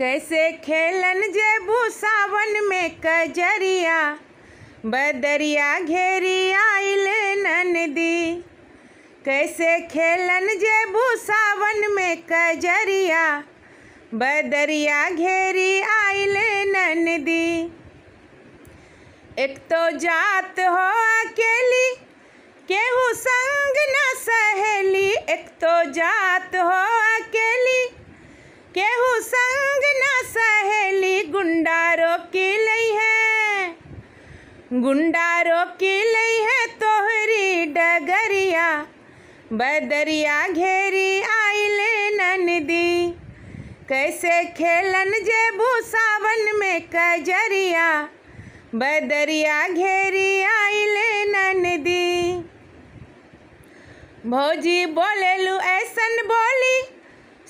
कैसे खेलन जे भूसावन में कजरिया बदरिया घेरी आइल ननदी कैसे खेलन जे भूसावन में कजरिया बदरिया घेरी आइल ननदी एक तो जात हो अकेली केहू संग न सहेली एक तो जात हो रोके लई है गुंडा रोके लई है तोहरी डगरिया बदरिया घेरी आई ले ननदी कैसे खेलन जे भूसावन में कजरिया बदरिया घेरी आई ले ननदी भौजी बोलेलू ऐसन बोली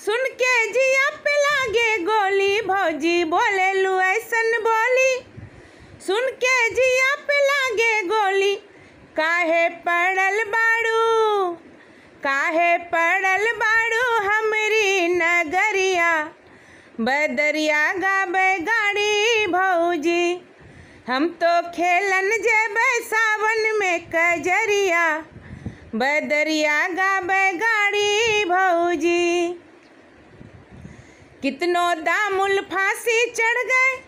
सुन के जिया पिलागे गोली भौजी बोलेलू बहन बोली सुन के जिया आप लागे गोली काहे पड़ल बाड़ू काहे पड़ल बाड़ू हमरी नगरिया बदरिया गाबे गाड़ी भौजी हम तो खेलन जेब सावन में कजरिया बदरिया गाबे गाड़ी भौजी कितनों दामुल फांसी चढ़ गए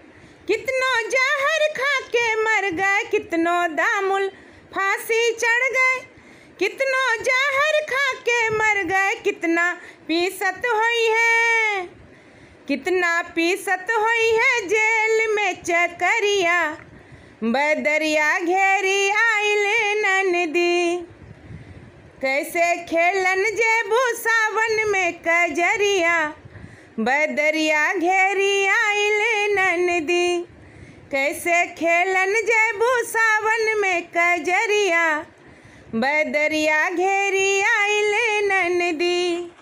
कितनो जहर खा के मर गए कितनो दामुल फांसी चढ़ गए कितनो जहर खा के मर गए कितना पीसत हुई है कितना पीसत हुई है जेल में चकरिया बदरिया घेरी आइल नदी कैसे खेलन जेबू सावन में कजरिया बदरिया घेरी आइल नंदी कैसे खेलन जेबू सावन में कजरिया बदरिया घेरी आइल नंदी